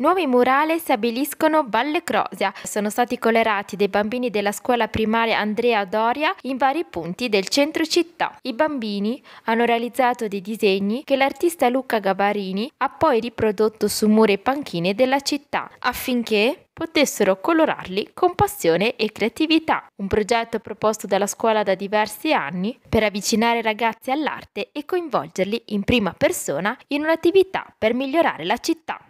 Nuovi murali stabiliscono Valle Crosia. Sono stati colorati dei bambini della scuola primaria Andrea Doria in vari punti del centro città. I bambini hanno realizzato dei disegni che l'artista Luca Gabarini ha poi riprodotto su muri e panchine della città affinché potessero colorarli con passione e creatività, un progetto proposto dalla scuola da diversi anni per avvicinare i ragazzi all'arte e coinvolgerli in prima persona in un'attività per migliorare la città.